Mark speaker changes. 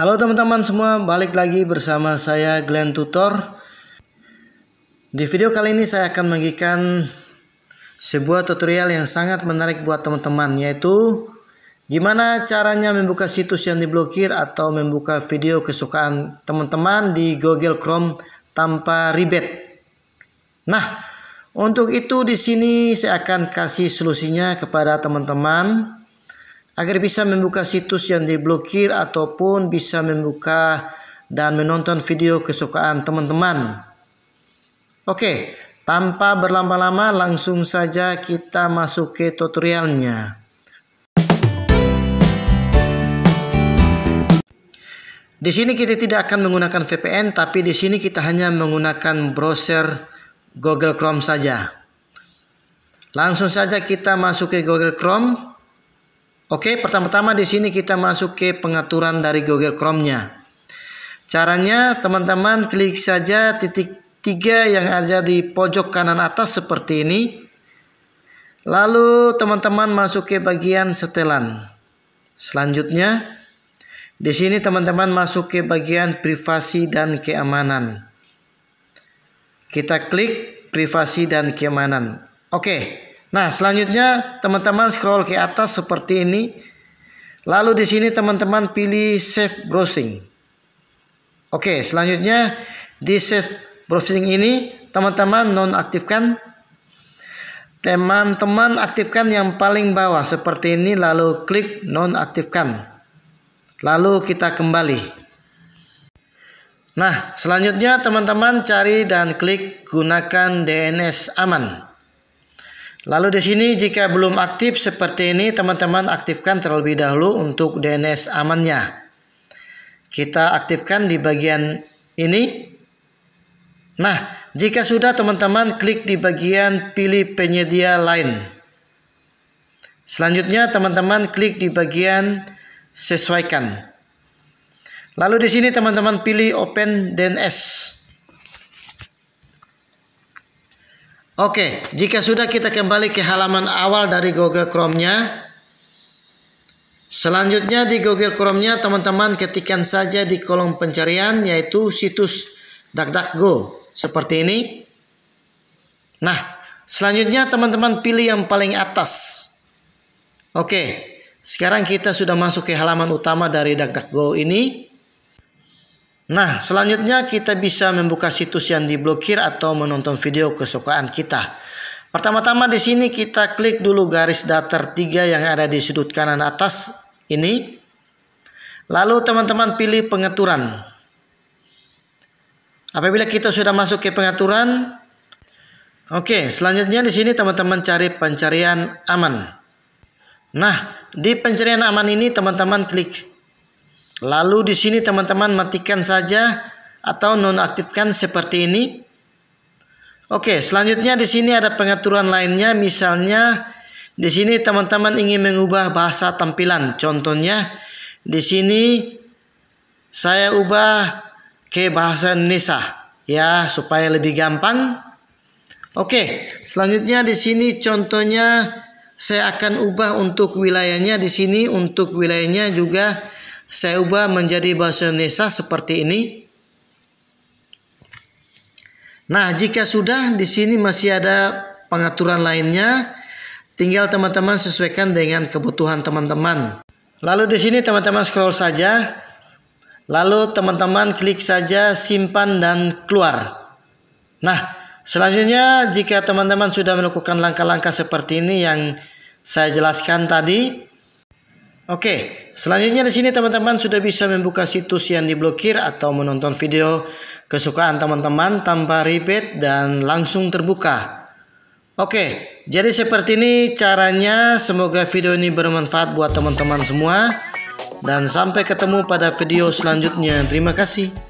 Speaker 1: Halo teman-teman semua, balik lagi bersama saya Glenn Tutor. Di video kali ini saya akan mengikan sebuah tutorial yang sangat menarik buat teman-teman yaitu gimana caranya membuka situs yang diblokir atau membuka video kesukaan teman-teman di Google Chrome tanpa ribet. Nah, untuk itu di sini saya akan kasih solusinya kepada teman-teman agar bisa membuka situs yang diblokir ataupun bisa membuka dan menonton video kesukaan teman-teman. Oke, tanpa berlama-lama langsung saja kita masuk ke tutorialnya. Di sini kita tidak akan menggunakan VPN, tapi di sini kita hanya menggunakan browser Google Chrome saja. Langsung saja kita masuk ke Google Chrome. Oke, pertama-tama di sini kita masuk ke pengaturan dari Google Chrome-nya. Caranya teman-teman klik saja titik tiga yang ada di pojok kanan atas seperti ini. Lalu teman-teman masuk ke bagian setelan. Selanjutnya di sini teman-teman masuk ke bagian privasi dan keamanan. Kita klik privasi dan keamanan. Oke. Nah, selanjutnya teman-teman scroll ke atas seperti ini. Lalu di sini teman-teman pilih save browsing. Oke, selanjutnya di save browsing ini teman-teman nonaktifkan teman-teman aktifkan yang paling bawah seperti ini lalu klik nonaktifkan. Lalu kita kembali. Nah, selanjutnya teman-teman cari dan klik gunakan DNS aman. Lalu di sini jika belum aktif seperti ini teman-teman aktifkan terlebih dahulu untuk DNS amannya. Kita aktifkan di bagian ini. Nah, jika sudah teman-teman klik di bagian pilih penyedia lain. Selanjutnya teman-teman klik di bagian sesuaikan. Lalu di sini teman-teman pilih open DNS. Oke, jika sudah kita kembali ke halaman awal dari Google Chrome-nya. Selanjutnya di Google Chrome-nya teman-teman ketikkan saja di kolom pencarian yaitu situs DuckDuckGo seperti ini. Nah, selanjutnya teman-teman pilih yang paling atas. Oke, sekarang kita sudah masuk ke halaman utama dari DuckDuckGo ini. Nah, selanjutnya kita bisa membuka situs yang diblokir atau menonton video kesukaan kita. Pertama-tama di sini kita klik dulu garis datar 3 yang ada di sudut kanan atas ini. Lalu teman-teman pilih pengaturan. Apabila kita sudah masuk ke pengaturan, oke, selanjutnya di sini teman-teman cari pencarian aman. Nah, di pencarian aman ini teman-teman klik Lalu di sini teman-teman matikan saja atau nonaktifkan seperti ini. Oke, selanjutnya di sini ada pengaturan lainnya misalnya di sini teman-teman ingin mengubah bahasa tampilan. Contohnya di sini saya ubah ke bahasa Indonesia ya supaya lebih gampang. Oke, selanjutnya di sini contohnya saya akan ubah untuk wilayahnya di sini untuk wilayahnya juga saya ubah menjadi bahasa Indonesia seperti ini. Nah, jika sudah di sini masih ada pengaturan lainnya, tinggal teman-teman sesuaikan dengan kebutuhan teman-teman. Lalu di sini teman-teman scroll saja. Lalu teman-teman klik saja simpan dan keluar. Nah, selanjutnya jika teman-teman sudah melakukan langkah-langkah seperti ini yang saya jelaskan tadi, Oke, selanjutnya di sini teman-teman sudah bisa membuka situs yang diblokir atau menonton video kesukaan teman-teman tanpa ribet dan langsung terbuka. Oke, jadi seperti ini caranya. Semoga video ini bermanfaat buat teman-teman semua. Dan sampai ketemu pada video selanjutnya. Terima kasih.